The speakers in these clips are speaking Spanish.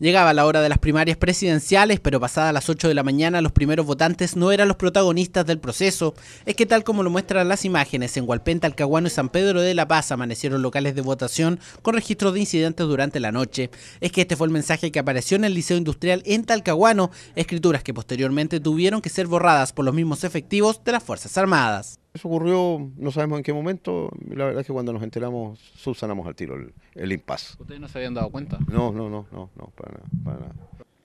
Llegaba la hora de las primarias presidenciales, pero pasadas las 8 de la mañana los primeros votantes no eran los protagonistas del proceso. Es que tal como lo muestran las imágenes, en Hualpén, Talcahuano y San Pedro de la Paz amanecieron locales de votación con registros de incidentes durante la noche. Es que este fue el mensaje que apareció en el Liceo Industrial en Talcahuano, escrituras que posteriormente tuvieron que ser borradas por los mismos efectivos de las Fuerzas Armadas. Eso ocurrió, no sabemos en qué momento, la verdad es que cuando nos enteramos subsanamos al tiro el, impasse. ¿Ustedes no se habían dado cuenta? No, no, no, no, para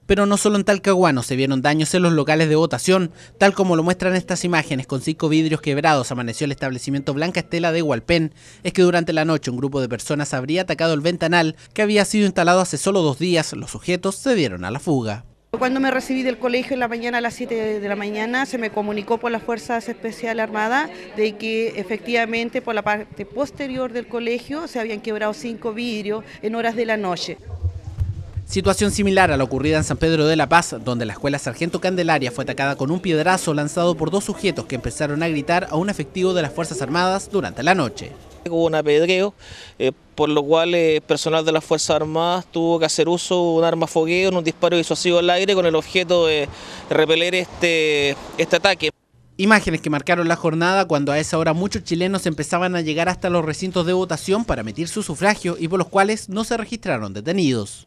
Pero no solo en Talcahuano se vieron daños en los locales de votación, tal como lo muestran estas imágenes, con cinco vidrios quebrados amaneció el establecimiento Blanca Estela de Hualpén, es que durante la noche un grupo de personas habría atacado el ventanal que había sido instalado hace solo dos días, los sujetos se dieron a la fuga. Cuando me recibí del colegio en la mañana a las 7 de la mañana, se me comunicó por las Fuerzas Especiales Armadas de que efectivamente por la parte posterior del colegio se habían quebrado cinco vidrios en horas de la noche. Situación similar a la ocurrida en San Pedro de la Paz, donde la escuela Sargento Candelaria fue atacada con un piedrazo lanzado por dos sujetos que empezaron a gritar a un efectivo de las Fuerzas Armadas durante la noche. Hubo un apedreo, eh, por lo cual eh, el personal de las Fuerzas Armadas tuvo que hacer uso de un arma fogueo en un disparo disuasivo al aire con el objeto de repeler este, este ataque. Imágenes que marcaron la jornada cuando a esa hora muchos chilenos empezaban a llegar hasta los recintos de votación para emitir su sufragio y por los cuales no se registraron detenidos.